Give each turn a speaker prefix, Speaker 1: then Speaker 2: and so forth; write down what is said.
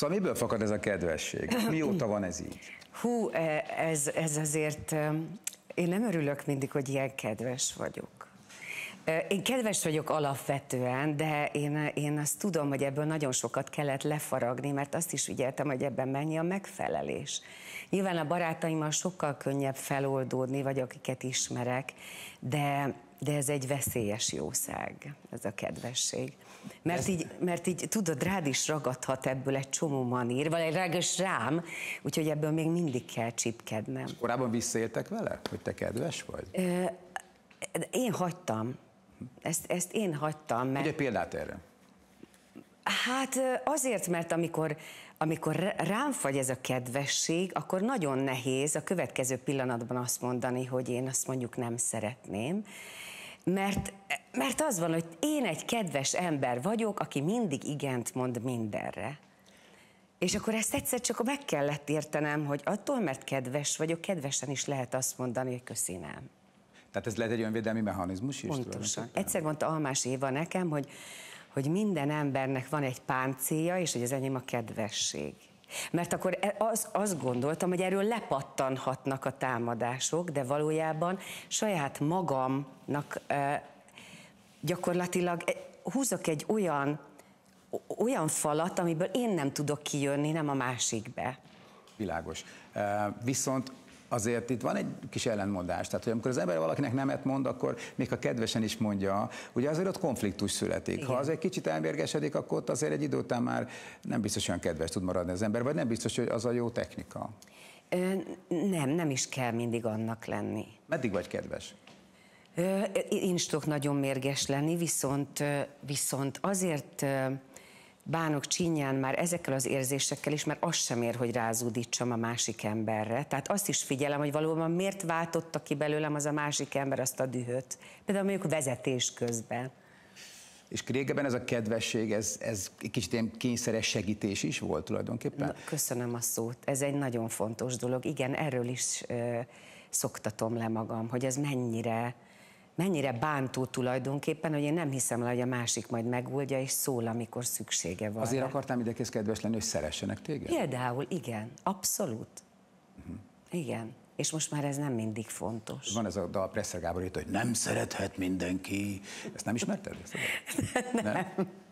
Speaker 1: Szóval miből fakad ez a kedvesség? Mióta van ez így?
Speaker 2: Hú, e, ez, ez azért... Én nem örülök mindig, hogy ilyen kedves vagyok. Én kedves vagyok alapvetően, de én, én azt tudom, hogy ebből nagyon sokat kellett lefaragni, mert azt is ügyeltem, hogy ebben mennyi a megfelelés. Nyilván a barátaimmal sokkal könnyebb feloldódni, vagy akiket ismerek, de de ez egy veszélyes jószág, ez a kedvesség. Mert, ez... így, mert így, tudod, rád is ragadhat ebből egy csomó manír, vagy egy rágos rám, úgyhogy ebből még mindig kell csipkednem. És korábban visszaéltek vele, hogy te kedves vagy? Ö, én hagytam. Ezt, ezt én hagytam, mert... Ugye példát erre? Hát azért, mert amikor, amikor rám fagy ez a kedvesség, akkor nagyon nehéz a következő pillanatban azt mondani, hogy én azt mondjuk nem szeretném, mert, mert az van, hogy én egy kedves ember vagyok, aki mindig igent mond mindenre. És akkor ezt egyszer csak meg kellett értenem, hogy attól, mert kedves vagyok, kedvesen is lehet azt mondani, hogy köszi nem. Tehát ez lehet egy önvédelmi mechanizmus is? Pontosan. Egyszer mondta Almás Éva nekem, hogy hogy minden embernek van egy páncéja, és hogy az enyém a kedvesség. Mert akkor e- az, azt gondoltam, hogy erről lepattanhatnak a támadások, de valójában saját magamnak gyakorlatilag e- húzok egy olyan, olyan falat, amiből én nem tudok kijönni, nem a másikbe. Világos. Viszont azért itt van
Speaker 1: egy kis ellentmondás. Tehát, hogy amikor az ember valakinek nemet mond, akkor még ha kedvesen is mondja, ugye azért ott konfliktus születik. Igen. Ha az egy kicsit elmérgesedik, akkor ott azért egy idő után már nem biztos olyan kedves
Speaker 2: tud maradni az ember, vagy nem biztos, hogy az a jó technika. Ö, nem, nem is kell mindig annak lenni. Meddig vagy kedves? Ö, én is tudok nagyon mérges lenni, viszont, viszont azért bánok, csinyán már ezekkel az érzésekkel is, mert azt sem ér, hogy rázúdítsam a másik emberre. Tehát azt is figyelem, hogy valóban miért váltotta ki belőlem az a másik ember azt a dühöt. Például mondjuk vezetés közben. És régebben ez a kedvesség, ez, ez kicsit ilyen kényszeres segítés is volt tulajdonképpen? Na, köszönöm a szót, ez egy nagyon fontos dolog. Igen, erről is ö, szoktatom le magam, hogy ez mennyire mennyire bántó tulajdonképpen, hogy én nem hiszem el, hogy a másik majd megoldja és szól, amikor szüksége van. Azért akartam
Speaker 1: idekész kedves lenni, hogy szeressenek téged?
Speaker 2: Például, igen, abszolút. Uh-huh. Igen. És most már ez nem mindig fontos.
Speaker 1: Van ez a dal presser Gábor hogy nem szerethet mindenki. Ezt nem ismerted? Ezt nem. nem.